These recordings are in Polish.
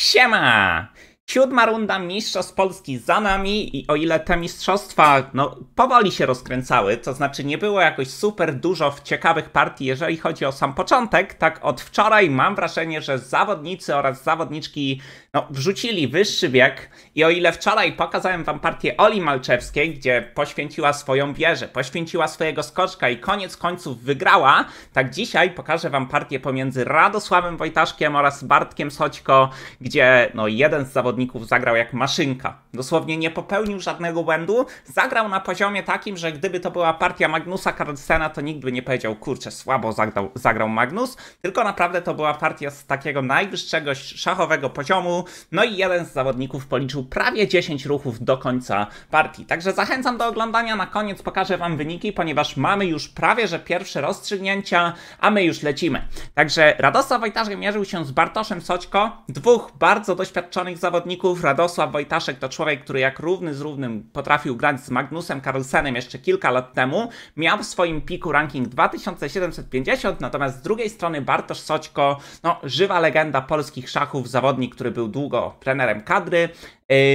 s 嘛。Siódma runda Mistrzostw Polski za nami i o ile te mistrzostwa no, powoli się rozkręcały, to znaczy nie było jakoś super dużo w ciekawych partii, jeżeli chodzi o sam początek, tak od wczoraj mam wrażenie, że zawodnicy oraz zawodniczki no, wrzucili wyższy wiek i o ile wczoraj pokazałem wam partię Oli Malczewskiej, gdzie poświęciła swoją wieżę, poświęciła swojego skoczka i koniec końców wygrała, tak dzisiaj pokażę wam partię pomiędzy Radosławem Wojtaszkiem oraz Bartkiem Soćko, gdzie no, jeden z zawodników zawodników zagrał jak maszynka. Dosłownie nie popełnił żadnego błędu. Zagrał na poziomie takim, że gdyby to była partia Magnusa Carlsena, to nikt by nie powiedział, kurczę, słabo zagrał, zagrał Magnus, tylko naprawdę to była partia z takiego najwyższego szachowego poziomu. No i jeden z zawodników policzył prawie 10 ruchów do końca partii. Także zachęcam do oglądania. Na koniec pokażę Wam wyniki, ponieważ mamy już prawie, że pierwsze rozstrzygnięcia, a my już lecimy. Także Radosław Wojtarzek mierzył się z Bartoszem Soćko, dwóch bardzo doświadczonych zawodników zawodników. Radosław Wojtaszek to człowiek, który jak równy z równym potrafił grać z Magnusem Carlsenem jeszcze kilka lat temu. Miał w swoim piku ranking 2750, natomiast z drugiej strony Bartosz Soćko, no żywa legenda polskich szachów, zawodnik, który był długo trenerem kadry,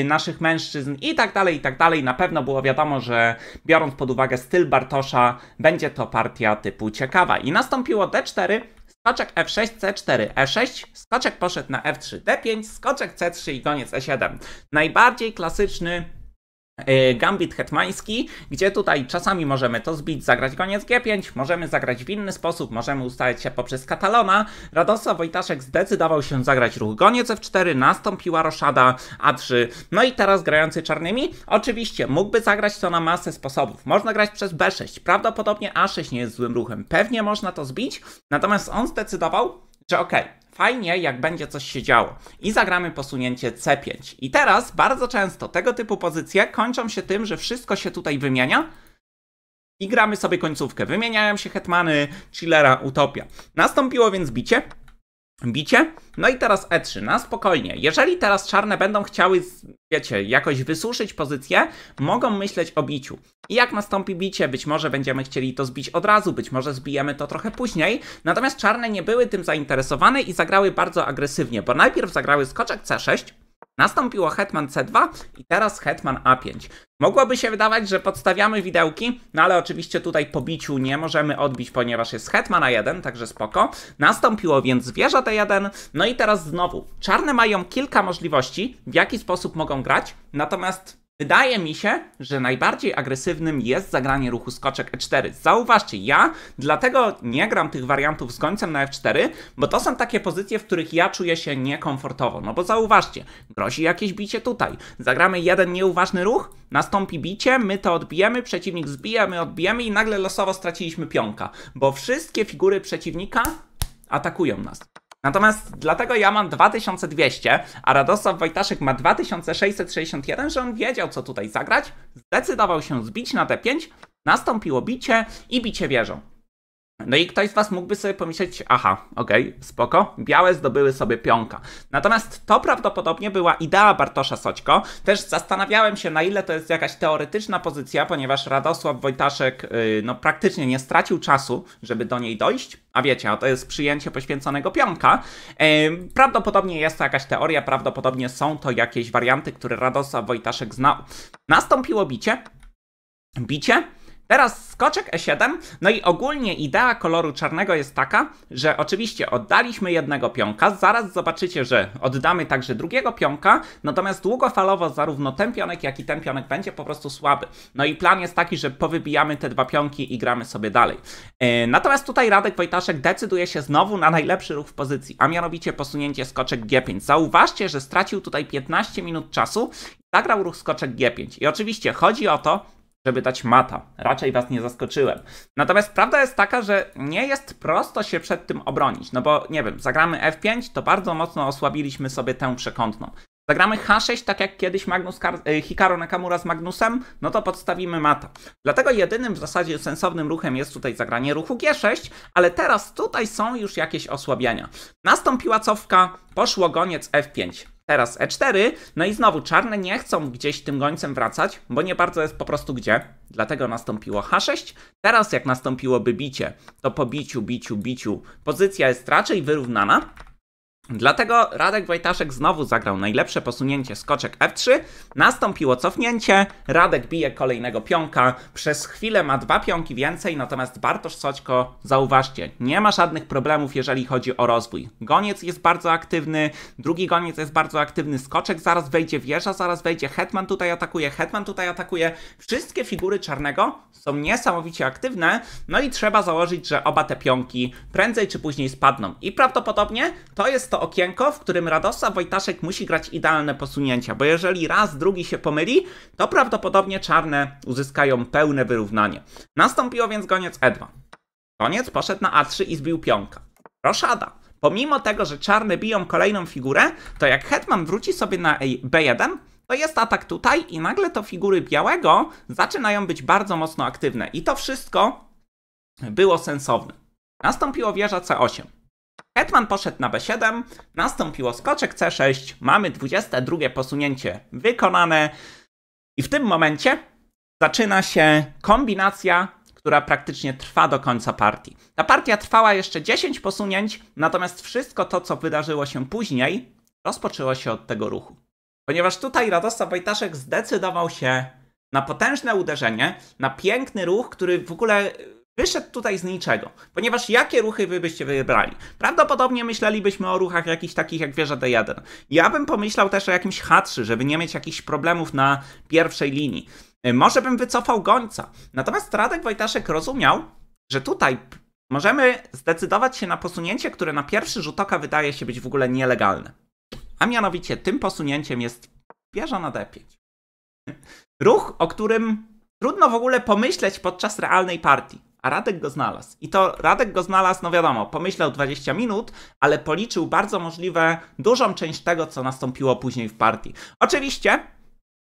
y, naszych mężczyzn i tak dalej, i tak dalej. Na pewno było wiadomo, że biorąc pod uwagę styl Bartosza, będzie to partia typu ciekawa. I nastąpiło D4, Skoczek F6, C4, E6, skoczek poszedł na F3, D5, skoczek C3 i koniec E7. Najbardziej klasyczny E, Gambit hetmański, gdzie tutaj czasami możemy to zbić, zagrać koniec G5, możemy zagrać w inny sposób, możemy ustawić się poprzez Katalona. Radosław Wojtaszek zdecydował się zagrać ruch goniec F4, nastąpiła roszada A3, no i teraz grający czarnymi. Oczywiście mógłby zagrać to na masę sposobów. Można grać przez B6, prawdopodobnie A6 nie jest złym ruchem, pewnie można to zbić, natomiast on zdecydował, że okej, okay, fajnie, jak będzie coś się działo. I zagramy posunięcie C5. I teraz bardzo często tego typu pozycje kończą się tym, że wszystko się tutaj wymienia i gramy sobie końcówkę. Wymieniają się hetmany, chillera, utopia. Nastąpiło więc bicie bicie. No i teraz E3, na spokojnie. Jeżeli teraz czarne będą chciały, wiecie, jakoś wysuszyć pozycję, mogą myśleć o biciu. I jak nastąpi bicie, być może będziemy chcieli to zbić od razu, być może zbijemy to trochę później. Natomiast czarne nie były tym zainteresowane i zagrały bardzo agresywnie, bo najpierw zagrały skoczek C6, Nastąpiło hetman c2 i teraz hetman a5. Mogłoby się wydawać, że podstawiamy widełki, no ale oczywiście tutaj po biciu nie możemy odbić, ponieważ jest hetman a1, także spoko. Nastąpiło więc wieża t 1 no i teraz znowu. Czarne mają kilka możliwości, w jaki sposób mogą grać, natomiast Wydaje mi się, że najbardziej agresywnym jest zagranie ruchu skoczek E4. Zauważcie, ja dlatego nie gram tych wariantów z końcem na F4, bo to są takie pozycje, w których ja czuję się niekomfortowo. No bo zauważcie, grozi jakieś bicie tutaj. Zagramy jeden nieuważny ruch, nastąpi bicie, my to odbijemy, przeciwnik zbija, my odbijemy i nagle losowo straciliśmy pionka, bo wszystkie figury przeciwnika atakują nas. Natomiast dlatego ja mam 2200, a Radosław Wojtaszek ma 2661, że on wiedział, co tutaj zagrać, zdecydował się zbić na te 5, nastąpiło bicie i bicie wieżą. No i ktoś z Was mógłby sobie pomyśleć, aha, okej, okay, spoko, białe zdobyły sobie pionka. Natomiast to prawdopodobnie była idea Bartosza Soćko. Też zastanawiałem się, na ile to jest jakaś teoretyczna pozycja, ponieważ Radosław Wojtaszek y, no, praktycznie nie stracił czasu, żeby do niej dojść. A wiecie, a to jest przyjęcie poświęconego pionka. E, prawdopodobnie jest to jakaś teoria, prawdopodobnie są to jakieś warianty, które Radosław Wojtaszek znał. Nastąpiło bicie. Bicie? Teraz skoczek E7, no i ogólnie idea koloru czarnego jest taka, że oczywiście oddaliśmy jednego pionka, zaraz zobaczycie, że oddamy także drugiego pionka, natomiast długofalowo zarówno ten pionek, jak i ten pionek będzie po prostu słaby. No i plan jest taki, że powybijamy te dwa pionki i gramy sobie dalej. E, natomiast tutaj Radek Wojtaszek decyduje się znowu na najlepszy ruch w pozycji, a mianowicie posunięcie skoczek G5. Zauważcie, że stracił tutaj 15 minut czasu, zagrał ruch skoczek G5. I oczywiście chodzi o to, żeby dać mata. Raczej was nie zaskoczyłem. Natomiast prawda jest taka, że nie jest prosto się przed tym obronić, no bo nie wiem, zagramy F5, to bardzo mocno osłabiliśmy sobie tę przekątną. Zagramy H6, tak jak kiedyś Magnus e, Hikaru Nakamura z Magnusem, no to podstawimy mata. Dlatego jedynym w zasadzie sensownym ruchem jest tutaj zagranie ruchu G6, ale teraz tutaj są już jakieś osłabiania. Nastąpiła cofka, poszło goniec F5. Teraz E4, no i znowu czarne nie chcą gdzieś tym gońcem wracać, bo nie bardzo jest po prostu gdzie. Dlatego nastąpiło H6. Teraz jak nastąpiłoby bicie, to po biciu, biciu, biciu pozycja jest raczej wyrównana, Dlatego Radek Wojtaszek znowu zagrał najlepsze posunięcie skoczek F3, nastąpiło cofnięcie, Radek bije kolejnego pionka, przez chwilę ma dwa pionki więcej, natomiast Bartosz Soćko, zauważcie, nie ma żadnych problemów, jeżeli chodzi o rozwój. Goniec jest bardzo aktywny, drugi goniec jest bardzo aktywny, skoczek zaraz wejdzie wieża, zaraz wejdzie hetman tutaj atakuje, hetman tutaj atakuje. Wszystkie figury czarnego są niesamowicie aktywne, no i trzeba założyć, że oba te pionki prędzej czy później spadną. I prawdopodobnie to jest to okienko, w którym Radosław Wojtaszek musi grać idealne posunięcia, bo jeżeli raz, drugi się pomyli, to prawdopodobnie czarne uzyskają pełne wyrównanie. Nastąpiło więc goniec E2. Koniec poszedł na A3 i zbił pionka. Roszada. Pomimo tego, że czarne biją kolejną figurę, to jak hetman wróci sobie na B1, to jest atak tutaj i nagle to figury białego zaczynają być bardzo mocno aktywne. I to wszystko było sensowne. Nastąpiło wieża C8. Hetman poszedł na B7, nastąpiło skoczek C6, mamy 22 posunięcie wykonane i w tym momencie zaczyna się kombinacja, która praktycznie trwa do końca partii. Ta partia trwała jeszcze 10 posunięć, natomiast wszystko to, co wydarzyło się później, rozpoczęło się od tego ruchu. Ponieważ tutaj Radosław Wojtaszek zdecydował się na potężne uderzenie, na piękny ruch, który w ogóle wyszedł tutaj z niczego, ponieważ jakie ruchy wy byście wybrali? Prawdopodobnie myślelibyśmy o ruchach jakichś takich jak wieża D1. Ja bym pomyślał też o jakimś H3, żeby nie mieć jakichś problemów na pierwszej linii. E, może bym wycofał gońca. Natomiast Radek Wojtaszek rozumiał, że tutaj możemy zdecydować się na posunięcie, które na pierwszy rzut oka wydaje się być w ogóle nielegalne. A mianowicie tym posunięciem jest wieża na D5. Ruch, o którym trudno w ogóle pomyśleć podczas realnej partii a Radek go znalazł. I to Radek go znalazł, no wiadomo, pomyślał 20 minut, ale policzył bardzo możliwe dużą część tego, co nastąpiło później w partii. Oczywiście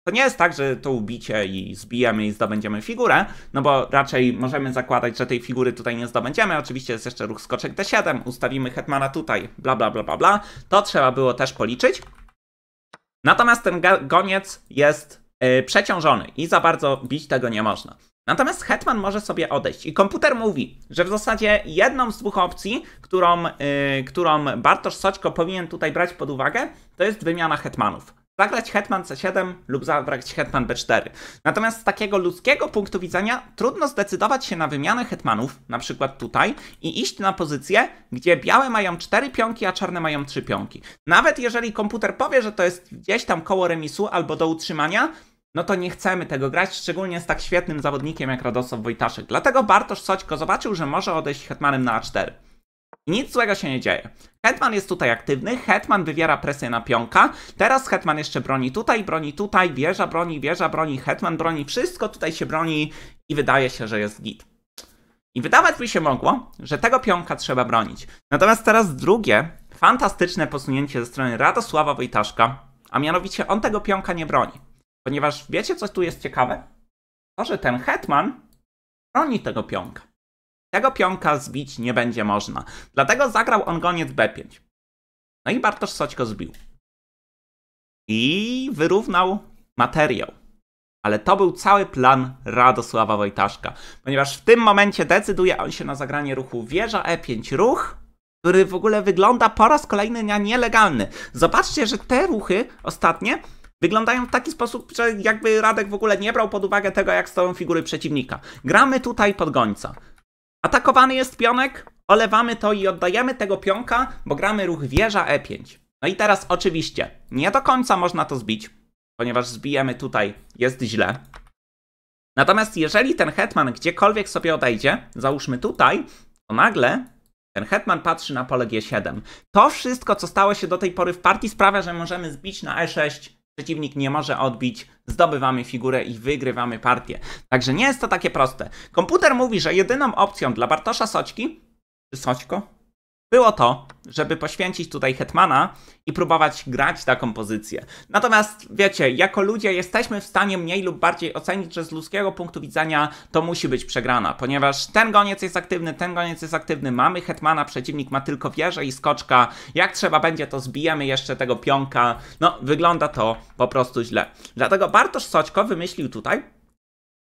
to nie jest tak, że to ubicie i zbijemy i zdobędziemy figurę, no bo raczej możemy zakładać, że tej figury tutaj nie zdobędziemy. Oczywiście jest jeszcze ruch skoczek D7, ustawimy hetmana tutaj, bla bla bla bla bla. To trzeba było też policzyć. Natomiast ten goniec jest E, przeciążony i za bardzo bić tego nie można. Natomiast Hetman może sobie odejść i komputer mówi, że w zasadzie jedną z dwóch opcji, którą, yy, którą Bartosz Soćko powinien tutaj brać pod uwagę, to jest wymiana Hetmanów. Zagrać Hetman C7 lub zagrać Hetman B4. Natomiast z takiego ludzkiego punktu widzenia trudno zdecydować się na wymianę Hetmanów, na przykład tutaj, i iść na pozycję, gdzie białe mają 4 pionki, a czarne mają 3 pionki. Nawet jeżeli komputer powie, że to jest gdzieś tam koło remisu albo do utrzymania, no to nie chcemy tego grać, szczególnie z tak świetnym zawodnikiem jak Radosław Wojtaszek. Dlatego Bartosz Soćko zobaczył, że może odejść Hetmanem na A4. I nic złego się nie dzieje. Hetman jest tutaj aktywny, Hetman wywiera presję na pionka, teraz Hetman jeszcze broni tutaj, broni tutaj, wieża broni, wieża broni, Hetman broni, wszystko tutaj się broni i wydaje się, że jest git. I wydawać by się mogło, że tego pionka trzeba bronić. Natomiast teraz drugie, fantastyczne posunięcie ze strony Radosława Wojtaszka, a mianowicie on tego pionka nie broni. Ponieważ wiecie, co tu jest ciekawe? To, że ten hetman chroni tego pionka. Tego pionka zbić nie będzie można. Dlatego zagrał on goniec B5. No i Bartosz Soćko zbił. I wyrównał materiał. Ale to był cały plan Radosława Wojtaszka, ponieważ w tym momencie decyduje on się na zagranie ruchu wieża E5 ruch, który w ogóle wygląda po raz kolejny na nielegalny. Zobaczcie, że te ruchy ostatnie Wyglądają w taki sposób, że jakby Radek w ogóle nie brał pod uwagę tego, jak stoją figury przeciwnika. Gramy tutaj pod gońca. Atakowany jest pionek, olewamy to i oddajemy tego pionka, bo gramy ruch wieża e5. No i teraz oczywiście, nie do końca można to zbić, ponieważ zbijemy tutaj, jest źle. Natomiast jeżeli ten hetman gdziekolwiek sobie odejdzie, załóżmy tutaj, to nagle ten hetman patrzy na pole G7. To wszystko, co stało się do tej pory w partii, sprawia, że możemy zbić na E6 przeciwnik nie może odbić, zdobywamy figurę i wygrywamy partię. Także nie jest to takie proste. Komputer mówi, że jedyną opcją dla Bartosza Soćki, czy Soćko, było to, żeby poświęcić tutaj Hetmana i próbować grać taką pozycję. Natomiast wiecie, jako ludzie jesteśmy w stanie mniej lub bardziej ocenić, że z ludzkiego punktu widzenia to musi być przegrana, ponieważ ten goniec jest aktywny, ten goniec jest aktywny, mamy Hetmana, przeciwnik ma tylko wieżę i skoczka, jak trzeba będzie to zbijemy jeszcze tego pionka, no wygląda to po prostu źle. Dlatego Bartosz Soćko wymyślił tutaj,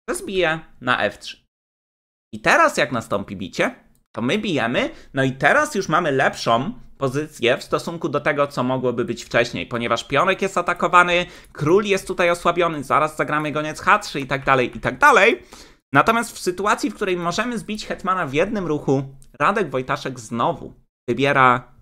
że zbije na F3. I teraz jak nastąpi bicie, to my bijemy, no i teraz już mamy lepszą pozycję w stosunku do tego, co mogłoby być wcześniej, ponieważ pionek jest atakowany, król jest tutaj osłabiony, zaraz zagramy goniec H3 i tak dalej, i tak dalej. Natomiast w sytuacji, w której możemy zbić hetmana w jednym ruchu, Radek Wojtaszek znowu wybiera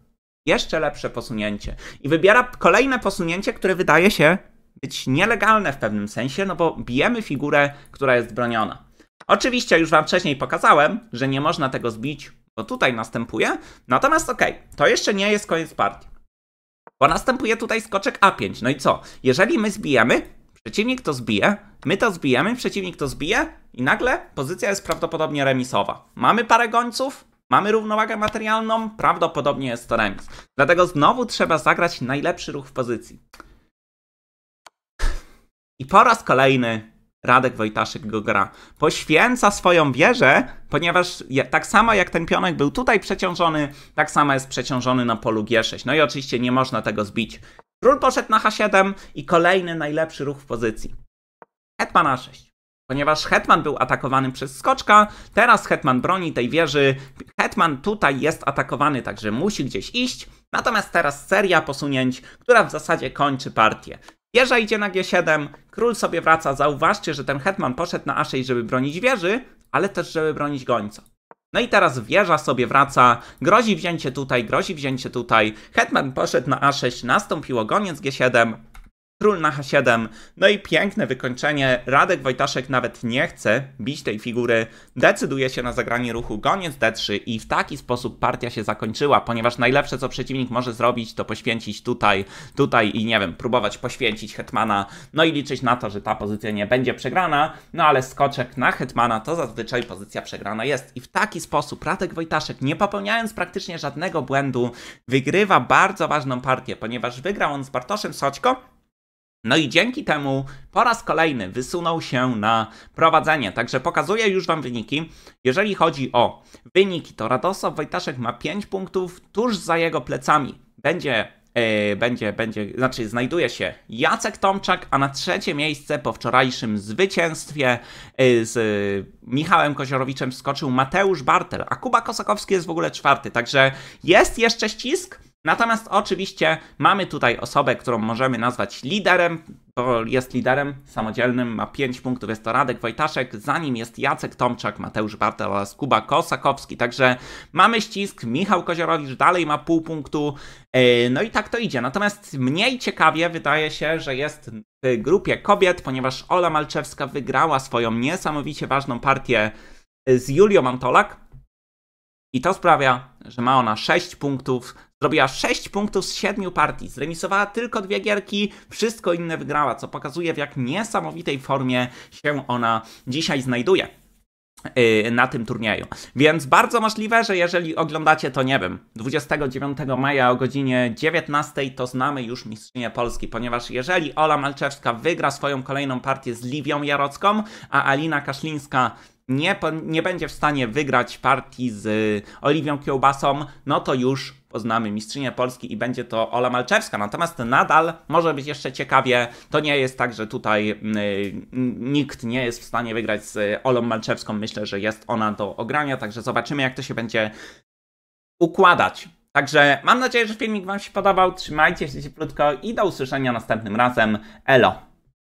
jeszcze lepsze posunięcie i wybiera kolejne posunięcie, które wydaje się być nielegalne w pewnym sensie, no bo bijemy figurę, która jest broniona. Oczywiście już Wam wcześniej pokazałem, że nie można tego zbić, bo tutaj następuje. Natomiast okej, okay, to jeszcze nie jest koniec partii. Bo następuje tutaj skoczek A5. No i co? Jeżeli my zbijemy, przeciwnik to zbije, my to zbijemy, przeciwnik to zbije i nagle pozycja jest prawdopodobnie remisowa. Mamy parę gońców, mamy równowagę materialną, prawdopodobnie jest to remis. Dlatego znowu trzeba zagrać najlepszy ruch w pozycji. I po raz kolejny Radek Wojtaszek go gra. Poświęca swoją wieżę, ponieważ tak samo jak ten pionek był tutaj przeciążony, tak samo jest przeciążony na polu G6. No i oczywiście nie można tego zbić. Król poszedł na H7 i kolejny najlepszy ruch w pozycji. Hetman A6. Ponieważ Hetman był atakowany przez skoczka, teraz Hetman broni tej wieży. Hetman tutaj jest atakowany, także musi gdzieś iść. Natomiast teraz seria posunięć, która w zasadzie kończy partię. Wieża idzie na G7, król sobie wraca, zauważcie, że ten hetman poszedł na A6, żeby bronić wieży, ale też żeby bronić gońca. No i teraz wieża sobie wraca, grozi wzięcie tutaj, grozi wzięcie tutaj, hetman poszedł na A6, nastąpiło goniec G7, król na h7. No i piękne wykończenie. Radek Wojtaszek nawet nie chce bić tej figury. Decyduje się na zagranie ruchu goniec d3 i w taki sposób partia się zakończyła, ponieważ najlepsze co przeciwnik może zrobić to poświęcić tutaj, tutaj i nie wiem, próbować poświęcić hetmana. No i liczyć na to, że ta pozycja nie będzie przegrana. No ale skoczek na hetmana to zazwyczaj pozycja przegrana jest. I w taki sposób Radek Wojtaszek, nie popełniając praktycznie żadnego błędu, wygrywa bardzo ważną partię, ponieważ wygrał on z Bartoszem Soćko, no i dzięki temu po raz kolejny wysunął się na prowadzenie. Także pokazuję już Wam wyniki. Jeżeli chodzi o wyniki, to Radosław Wojtaszek ma 5 punktów tuż za jego plecami. Będzie, yy, będzie, będzie, znaczy znajduje się Jacek Tomczak, a na trzecie miejsce po wczorajszym zwycięstwie yy, z yy, Michałem Koziorowiczem wskoczył Mateusz Bartel. a Kuba Kosakowski jest w ogóle czwarty. Także jest jeszcze ścisk. Natomiast oczywiście mamy tutaj osobę, którą możemy nazwać liderem, bo jest liderem samodzielnym, ma 5 punktów, jest to Radek Wojtaszek, za nim jest Jacek Tomczak, Mateusz Bartel oraz Kuba Kosakowski, także mamy ścisk, Michał Koziorowicz dalej ma pół punktu, e, no i tak to idzie. Natomiast mniej ciekawie wydaje się, że jest w grupie kobiet, ponieważ Ola Malczewska wygrała swoją niesamowicie ważną partię z Julią Antolak, i to sprawia, że ma ona 6 punktów, Zrobiła 6 punktów z 7 partii, zremisowała tylko dwie gierki, wszystko inne wygrała, co pokazuje w jak niesamowitej formie się ona dzisiaj znajduje yy, na tym turnieju. Więc bardzo możliwe, że jeżeli oglądacie to, nie wiem, 29 maja o godzinie 19, to znamy już mistrzynię Polski, ponieważ jeżeli Ola Malczewska wygra swoją kolejną partię z Liwią Jarocką, a Alina Kaszlińska nie, nie będzie w stanie wygrać partii z yy, Oliwią Kiełbasą, no to już poznamy mistrzynię Polski i będzie to Ola Malczewska. Natomiast nadal może być jeszcze ciekawie. To nie jest tak, że tutaj y, nikt nie jest w stanie wygrać z y, Olą Malczewską. Myślę, że jest ona do ogrania, także zobaczymy, jak to się będzie układać. Także mam nadzieję, że filmik Wam się podobał. Trzymajcie się cieplutko i do usłyszenia następnym razem. Elo!